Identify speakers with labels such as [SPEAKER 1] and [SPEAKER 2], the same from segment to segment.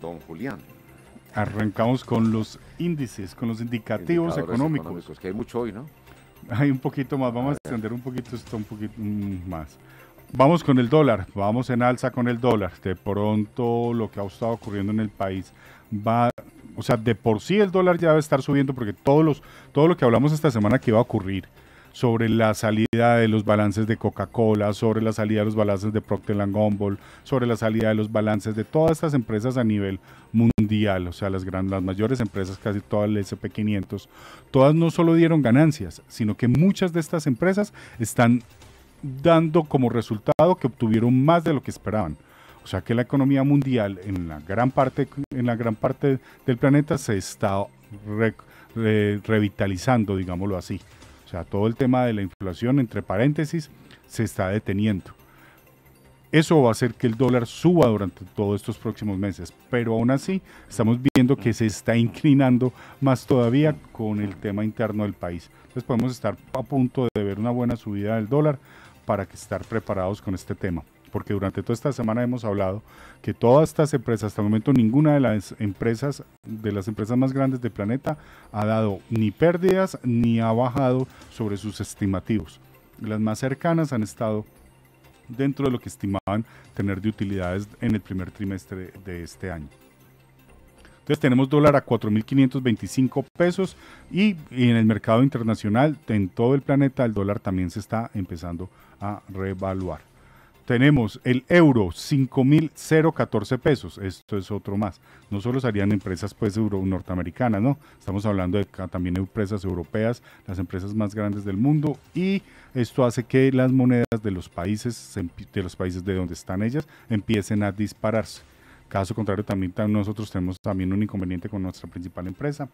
[SPEAKER 1] Don Julián. Arrancamos con los índices, con los indicativos económicos. hay mucho hoy, ¿no? Hay un poquito más, vamos a, extender un poquito esto un poquito mm, más. Vamos con el dólar, vamos en alza con el dólar. De pronto lo que ha estado ocurriendo en el país va, o sea, de por sí el dólar ya va a estar subiendo porque todos los, todo lo que hablamos esta semana que iba a ocurrir, sobre la salida de los balances de Coca-Cola, sobre la salida de los balances de Procter Gamble, sobre la salida de los balances de todas estas empresas a nivel mundial, o sea, las, grandes, las mayores empresas, casi todas el SP500, todas no solo dieron ganancias, sino que muchas de estas empresas están dando como resultado que obtuvieron más de lo que esperaban. O sea que la economía mundial en la gran parte, en la gran parte del planeta se está revitalizando, digámoslo así. O sea, todo el tema de la inflación, entre paréntesis, se está deteniendo. Eso va a hacer que el dólar suba durante todos estos próximos meses, pero aún así estamos viendo que se está inclinando más todavía con el tema interno del país. Entonces podemos estar a punto de ver una buena subida del dólar para que estar preparados con este tema porque durante toda esta semana hemos hablado que todas estas empresas, hasta el momento ninguna de las empresas, de las empresas más grandes del planeta, ha dado ni pérdidas ni ha bajado sobre sus estimativos. Las más cercanas han estado dentro de lo que estimaban tener de utilidades en el primer trimestre de este año. Entonces tenemos dólar a 4.525 pesos y, y, en el mercado internacional, en todo el planeta, el dólar también se está empezando a revaluar. Tenemos el euro, 5.014 pesos. Esto es otro más. No solo serían empresas pues euro norteamericanas, ¿no? Estamos hablando de también empresas europeas, las empresas más grandes del mundo. Y esto hace que las monedas de los países, de los países de donde están ellas, empiecen a dispararse. Caso contrario, también nosotros tenemos también un inconveniente con nuestra principal empresa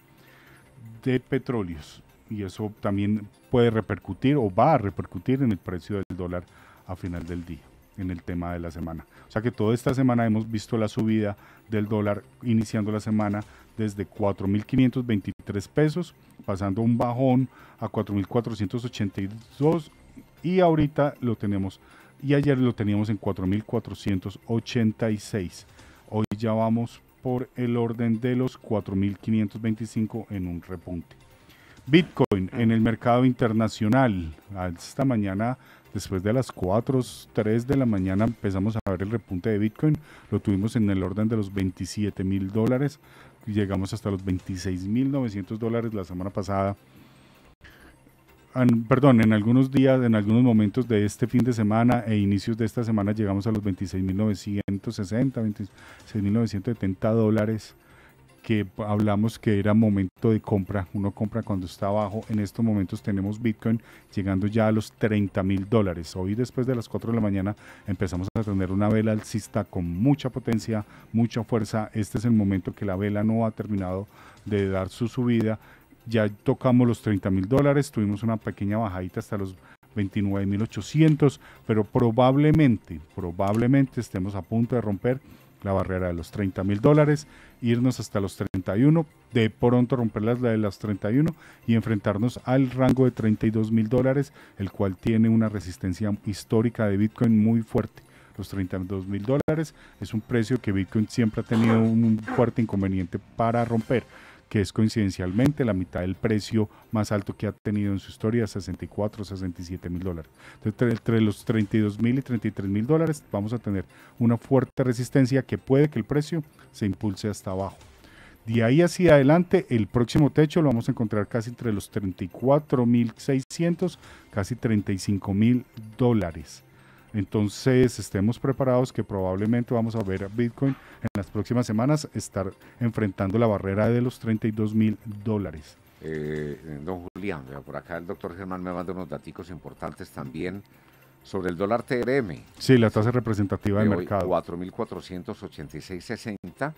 [SPEAKER 1] de petróleos. Y eso también puede repercutir o va a repercutir en el precio del dólar a final del día en el tema de la semana. O sea que toda esta semana hemos visto la subida del dólar iniciando la semana desde 4.523 pesos, pasando un bajón a 4.482 y ahorita lo tenemos, y ayer lo teníamos en 4.486. Hoy ya vamos por el orden de los 4.525 en un repunte. Bitcoin en el mercado internacional. Esta mañana Después de las 4, 3 de la mañana empezamos a ver el repunte de Bitcoin. Lo tuvimos en el orden de los 27 mil dólares. Llegamos hasta los 26 mil 900 dólares la semana pasada. perdón, en algunos días, en algunos momentos de este fin de semana e inicios de esta semana llegamos a los 26.960, 26.970 dólares que hablamos que era momento de compra, uno compra cuando está abajo, en estos momentos tenemos Bitcoin llegando ya a los 30 mil dólares. Hoy después de las 4 de la mañana empezamos a tener una vela alcista con mucha potencia, mucha fuerza. Este es el momento que la vela no ha terminado de dar su subida. Ya tocamos los 30 mil dólares, tuvimos una pequeña bajadita hasta los 29.800, pero probablemente, probablemente estemos a punto de romper la barrera de los 30 mil dólares, irnos hasta los 31, de pronto romper la de las 31 y enfrentarnos al rango de 32 mil dólares, el cual tiene una resistencia histórica de Bitcoin muy fuerte. Los 32 mil dólares es un precio que Bitcoin siempre ha tenido un fuerte inconveniente para romper que es coincidencialmente la mitad del precio más alto que ha tenido en su historia, 64, 67 mil dólares. Entonces, entre los 32 mil y 33 mil dólares vamos a tener una fuerte resistencia que puede que el precio se impulse hasta abajo. De ahí hacia adelante, el próximo techo lo vamos a encontrar casi entre los 34 mil 600, casi 35 mil dólares. Entonces estemos preparados que probablemente vamos a ver a Bitcoin en las próximas semanas estar enfrentando la barrera de los 32 mil dólares.
[SPEAKER 2] Eh, eh don Julián, por acá el doctor Germán me manda unos datos importantes también sobre el dólar TRM.
[SPEAKER 1] Sí, la tasa representativa de del mercado.
[SPEAKER 2] 4.486.60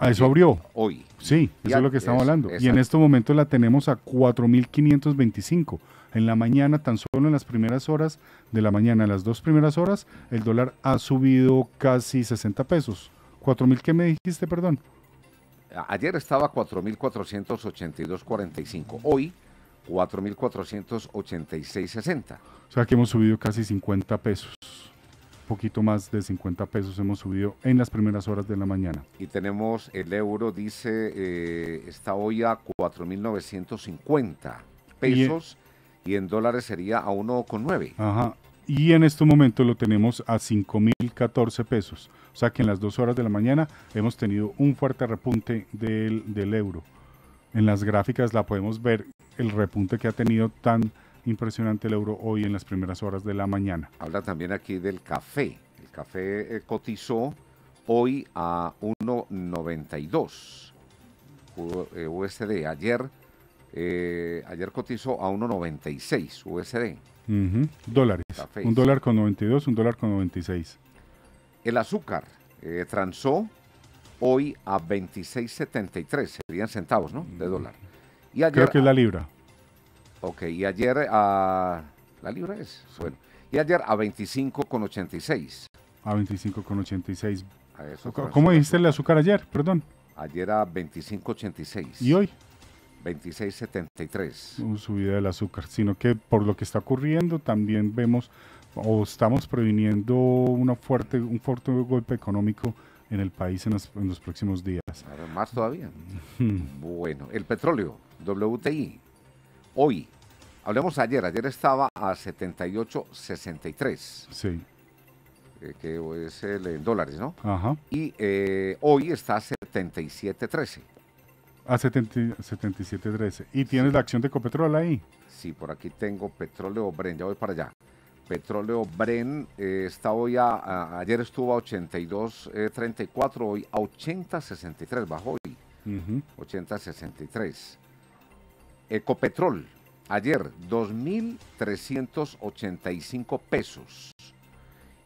[SPEAKER 1] a ah, eso abrió. Hoy. Sí, eso es lo que estamos hablando. Y en este momento la tenemos a 4.525. En la mañana, tan solo en las primeras horas de la mañana, a las dos primeras horas, el dólar ha subido casi 60 pesos. ¿4.000 qué me dijiste, perdón?
[SPEAKER 2] Ayer estaba 4.482.45. Hoy, 4.486.60.
[SPEAKER 1] O sea que hemos subido casi 50 pesos poquito más de 50 pesos hemos subido en las primeras horas de la mañana.
[SPEAKER 2] Y tenemos el euro, dice, eh, está hoy a 4.950 pesos y, en dólares sería a 1,9.
[SPEAKER 1] Ajá. Y en este momento lo tenemos a 5.014 pesos. O sea que en las dos horas de la mañana hemos tenido un fuerte repunte del, del euro. En las gráficas la podemos ver el repunte que ha tenido tan impresionante el euro hoy en las primeras horas de la mañana. Habla también aquí del café.
[SPEAKER 2] El café eh, cotizó hoy a 1.92 eh, USD. Ayer, eh, ayer cotizó a 1.96 USD.
[SPEAKER 1] Dólares. Un dólar con 92, un dólar con 96.
[SPEAKER 2] El azúcar transó hoy a 26.73, serían centavos, ¿no? De dólar. Creo que es la libra. Ok, y ayer eh, a... ¿La libra es? Bueno, y ayer a 25,86.
[SPEAKER 1] A 25,86. ¿Cómo dijiste el azúcar ayer? Perdón.
[SPEAKER 2] Ayer a 25,86. ¿Y hoy?
[SPEAKER 1] 26,73. Un subida del azúcar, sino que por lo que está ocurriendo también vemos o estamos previniendo una fuerte, un fuerte golpe económico en el país en los, en los próximos días.
[SPEAKER 2] Más todavía. bueno, el petróleo, WTI, hoy. Hablemos ayer, ayer estaba a 78.63. Sí. Eh, que es el en dólares, ¿no? Ajá. Y eh, hoy está a 77.13.
[SPEAKER 1] A 77.13. ¿Y tienes la acción de Copetrol ahí?
[SPEAKER 2] Sí, por aquí tengo petróleo Bren, ya voy para allá. Petróleo Bren eh, está hoy a, ayer estuvo a 82.34, hoy a 80.63, bajo hoy. 80.63. Ecopetrol, ayer 2.385 pesos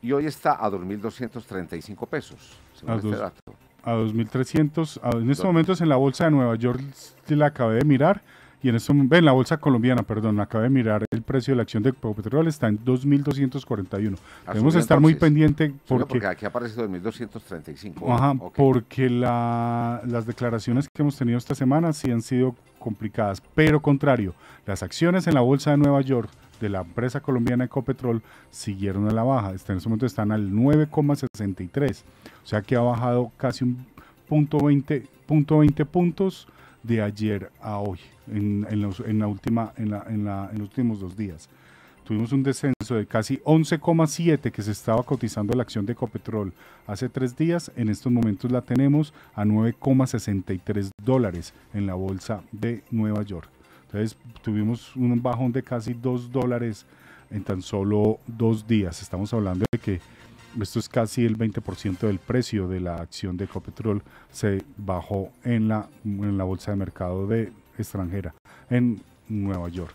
[SPEAKER 2] y hoy está a 2.235 pesos, según a este dato.
[SPEAKER 1] A 2.300, en este momento es en la bolsa de Nueva York la acabé de mirar, y en, este en la bolsa colombiana, perdón, acabo de mirar el precio de la acción de Ecopetrol está en 2.241. Ah, Debemos estar muy pendiente porque, porque aquí
[SPEAKER 2] aparece 2.235. Ajá,
[SPEAKER 1] porque las declaraciones que hemos tenido esta semana sí han sido complicadas, pero contrario, las acciones en la bolsa de Nueva York de la empresa colombiana Ecopetrol siguieron a la baja. En este momento están al 9,63, o sea que ha bajado casi un punto 20, punto 20 puntos de ayer a hoy, en, los, la última, en, los últimos dos días. Tuvimos un descenso de casi 11,7 que se estaba cotizando la acción de Ecopetrol hace tres días. En estos momentos la tenemos a 9,63 dólares en la bolsa de Nueva York. Entonces tuvimos un bajón de casi 2 dólares en tan solo dos días. Estamos hablando de que esto es casi el 20% del precio de la acción de Ecopetrol, se bajó en la, en la bolsa de mercado de extranjera en Nueva York.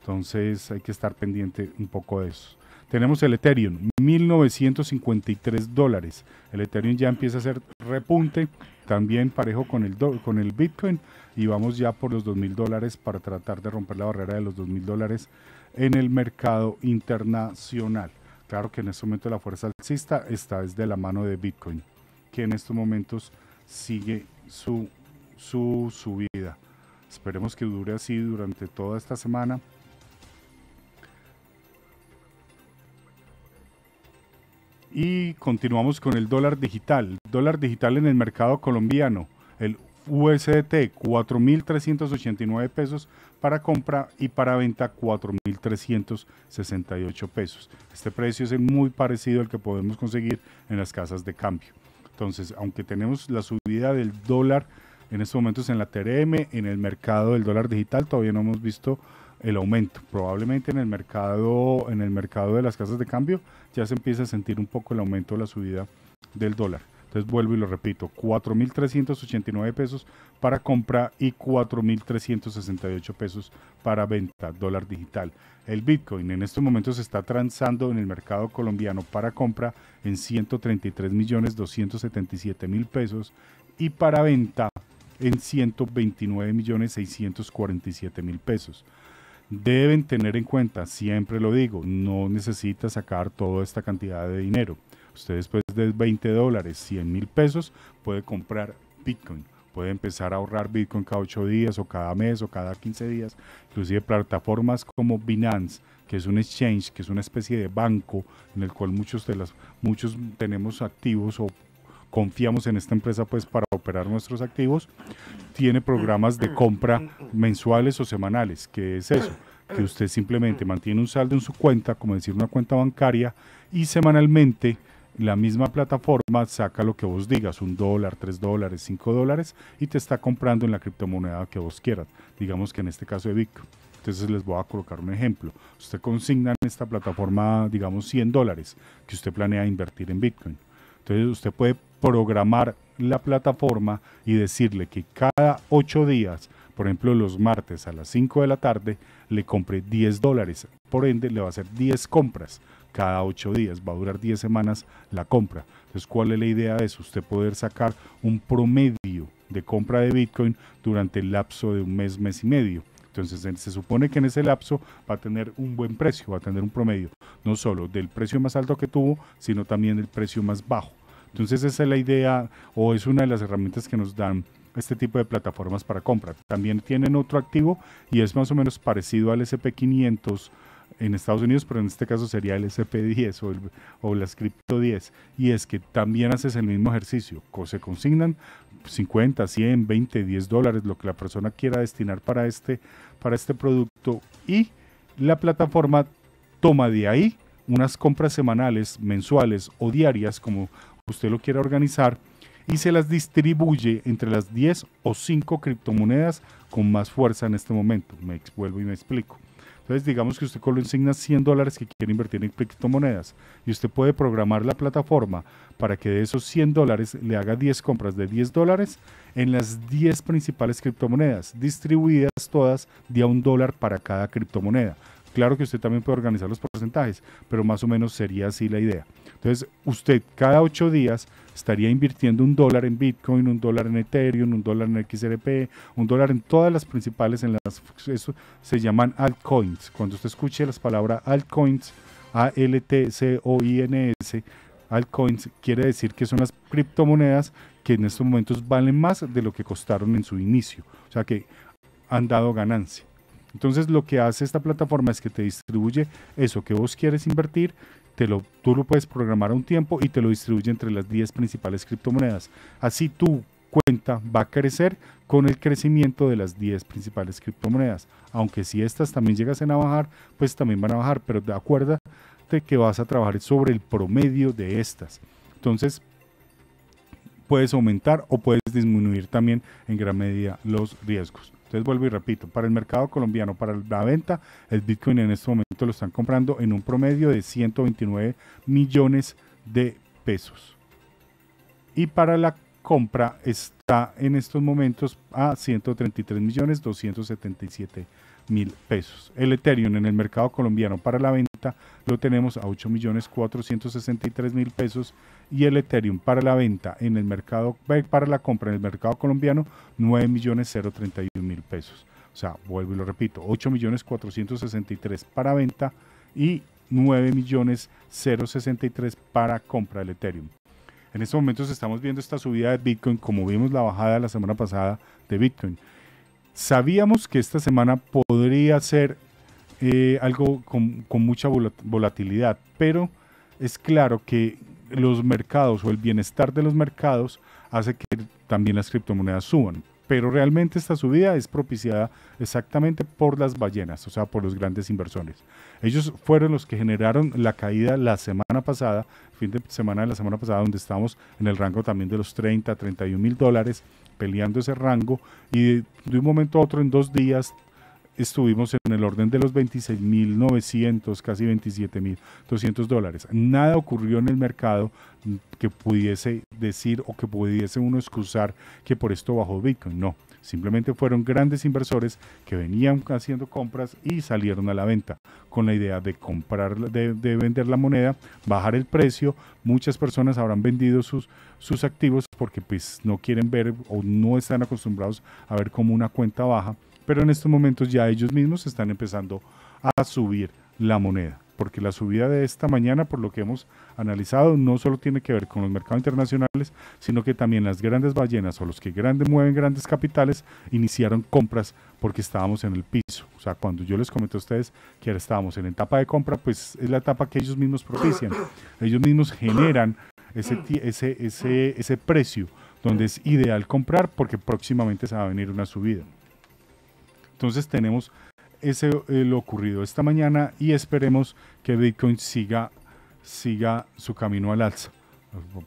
[SPEAKER 1] Entonces hay que estar pendiente un poco de eso. Tenemos el Ethereum, 1953 dólares. El Ethereum ya empieza a hacer repunte, también parejo con el, con el Bitcoin, y vamos ya por los 2000 dólares para tratar de romper la barrera de los 2000 dólares en el mercado internacional. Claro que en este momento la fuerza alcista está desde la mano de Bitcoin, que en estos momentos sigue su, su subida. Esperemos que dure así durante toda esta semana. Y continuamos con el dólar digital. Dólar digital en el mercado colombiano, el USDT 4.389 pesos para compra y para venta 4.368 pesos. Este precio es muy parecido al que podemos conseguir en las casas de cambio. Entonces, aunque tenemos la subida del dólar en estos momentos en la TRM, en el mercado del dólar digital todavía no hemos visto el aumento. Probablemente en el mercado, en el mercado de las casas de cambio ya se empieza a sentir un poco el aumento de la subida del dólar. Entonces vuelvo y lo repito, 4.389 pesos para compra y 4.368 pesos para venta, dólar digital. El Bitcoin en estos momentos se está transando en el mercado colombiano para compra en 133.277.000 pesos y para venta en 129.647.000 pesos. Deben tener en cuenta, siempre lo digo, no necesita sacar toda esta cantidad de dinero. Usted después de 20 dólares, 100 mil pesos, puede comprar Bitcoin. Puede empezar a ahorrar Bitcoin cada 8 días o cada mes o cada 15 días. Inclusive plataformas como Binance, que es un exchange, que es una especie de banco en el cual muchos, de las, muchos tenemos activos o confiamos en esta empresa pues para operar nuestros activos, tiene programas de compra mensuales o semanales, ¿Qué es eso, que usted simplemente mantiene un saldo en su cuenta, como decir una cuenta bancaria, y semanalmente la misma plataforma saca lo que vos digas, un dólar, tres dólares, cinco dólares, y te está comprando en la criptomoneda que vos quieras. Digamos que en este caso de Bitcoin. Entonces les voy a colocar un ejemplo. Usted consigna en esta plataforma, digamos, 100 dólares que usted planea invertir en Bitcoin. Entonces usted puede programar la plataforma y decirle que cada ocho días, por ejemplo los martes a las 5 de la tarde, le compre 10 dólares. Por ende, le va a hacer 10 compras cada ocho días, va a durar 10 semanas la compra. Entonces, ¿cuál es la idea de eso? Usted poder sacar un promedio de compra de Bitcoin durante el lapso de un mes, mes y medio. Entonces se supone que en ese lapso va a tener un buen precio, va a tener un promedio, no solo del precio más alto que tuvo, sino también del precio más bajo. Entonces esa es la idea o es una de las herramientas que nos dan este tipo de plataformas para compra. También tienen otro activo y es más o menos parecido al SP500 en Estados Unidos, pero en este caso sería el SP10 o, las cripto 10, y es que también haces el mismo ejercicio, se consignan 50, 100, 20, 10 dólares, lo que la persona quiera destinar para este, para este producto, y la plataforma toma de ahí unas compras semanales, mensuales o diarias, como usted lo quiera organizar, y se las distribuye entre las 10 o 5 criptomonedas con más fuerza en este momento. Me vuelvo y me explico. Entonces, digamos que usted lo insigna 100 dólares que quiere invertir en criptomonedas y usted puede programar la plataforma para que de esos 100 dólares le haga 10 compras de 10 dólares en las 10 principales criptomonedas, distribuidas todas de a un dólar para cada criptomoneda. Claro que usted también puede organizar los porcentajes, pero más o menos sería así la idea. Entonces, usted cada ocho días estaría invirtiendo un dólar en Bitcoin, un dólar en Ethereum, un dólar en XRP, un dólar en todas las principales, en las, eso se llaman altcoins. Cuando usted escuche las palabras altcoins, A-L-T-C-O-I-N-S, altcoins quiere decir que son las criptomonedas que en estos momentos valen más de lo que costaron en su inicio. O sea que han dado ganancia. Entonces lo que hace esta plataforma es que te distribuye eso que vos quieres invertir, te lo, tú lo puedes programar a un tiempo y te lo distribuye entre las 10 principales criptomonedas. Así tu cuenta va a crecer con el crecimiento de las 10 principales criptomonedas. Aunque si estas también llegasen a bajar, pues también van a bajar, pero acuérdate que vas a trabajar sobre el promedio de estas. Entonces, puedes aumentar o puedes disminuir también en gran medida los riesgos. Entonces vuelvo y repito, para el mercado colombiano, para la venta, el Bitcoin en este momento lo están comprando en un promedio de 129 millones de pesos. Y para la compra está en estos momentos a 133 millones 277 mil pesos. El Ethereum en el mercado colombiano para la venta lo tenemos a 8 millones 463 mil pesos y el Ethereum para la venta en el mercado, eh, para la compra en el mercado colombiano, 9 millones 031 mil pesos. O sea, vuelvo y lo repito, 8 millones 463 para venta y 9 millones 063 para compra del Ethereum. En estos momentos estamos viendo esta subida de Bitcoin, como vimos la bajada la semana pasada de Bitcoin. Sabíamos que esta semana podría ser eh, algo con, mucha volatilidad, pero es claro que los mercados o el bienestar de los mercados hace que también las criptomonedas suban. Pero realmente esta subida es propiciada exactamente por las ballenas, o sea, por los grandes inversores. Ellos fueron los que generaron la caída la semana pasada, fin de semana de la semana pasada, donde estamos en el rango también de los 30, 31 mil dólares peleando ese rango y de un momento a otro en dos días estuvimos en el orden de los 26.900, casi 27.200 dólares. Nada ocurrió en el mercado que pudiese decir o que pudiese uno excusar que por esto bajó Bitcoin. No, simplemente fueron grandes inversores que venían haciendo compras y salieron a la venta con la idea de comprar, de, de vender la moneda, bajar el precio. Muchas personas habrán vendido sus sus activos porque pues no quieren ver o no están acostumbrados a ver como una cuenta baja, pero en estos momentos ya ellos mismos están empezando a subir la moneda, porque la subida de esta mañana, por lo que hemos analizado, no solo tiene que ver con los mercados internacionales, sino que también las grandes ballenas o los que grandes mueven grandes capitales iniciaron compras porque estábamos en el piso. O sea, cuando yo les comento a ustedes que ahora estábamos en etapa de compra, pues es la etapa que ellos mismos propician. Ellos mismos generan ese, mm. ese, ese, ese precio donde es ideal comprar porque próximamente se va a venir una subida. Entonces tenemos ese, eh, lo ocurrido esta mañana y esperemos que Bitcoin siga, siga su camino al alza.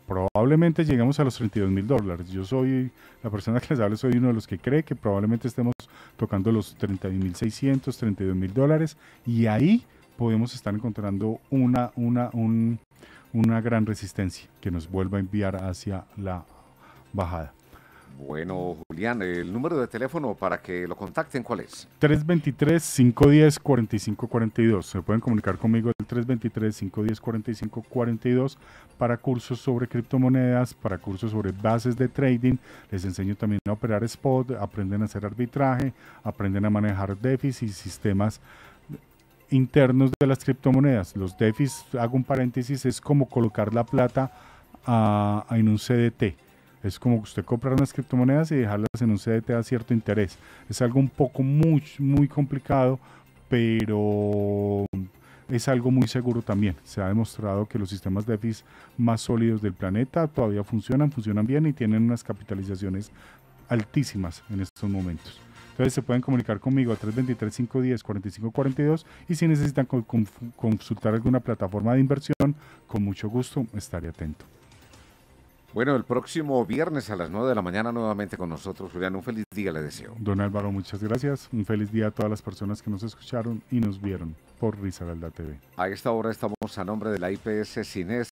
[SPEAKER 1] Probablemente llegamos a los 32 mil dólares. Yo soy la persona que les habla, soy uno de los que cree que probablemente estemos tocando los 31 mil mil dólares y ahí podemos estar encontrando una, una, un, una gran resistencia que nos vuelva a enviar hacia la bajada.
[SPEAKER 2] Bueno, Julián, el número de teléfono para que lo contacten, ¿cuál es?
[SPEAKER 1] 323-510-4542. Se pueden comunicar conmigo el 323-510-4542 para cursos sobre criptomonedas, para cursos sobre bases de trading. Les enseño también a operar spot, aprenden a hacer arbitraje, aprenden a manejar déficit, sistemas internos de las criptomonedas. Los DEFIs, hago un paréntesis, es como colocar la plata en un CDT. Es como usted comprar unas criptomonedas y dejarlas en un CDT a cierto interés. Es algo un poco muy, muy complicado, pero es algo muy seguro también. Se ha demostrado que los sistemas DeFi más sólidos del planeta todavía funcionan, funcionan bien y tienen unas capitalizaciones altísimas en estos momentos. Ustedes se pueden comunicar conmigo a 323-510-4542 y si necesitan consultar alguna plataforma de inversión, con mucho gusto estaré atento.
[SPEAKER 2] Bueno, el próximo viernes a las 9 de la mañana nuevamente con nosotros, Julián. Un feliz día, le deseo.
[SPEAKER 1] Don Álvaro, muchas gracias. Un feliz día a todas las personas que nos escucharon y nos vieron por Risaralda TV.
[SPEAKER 2] A esta hora estamos a nombre de la IPS Cines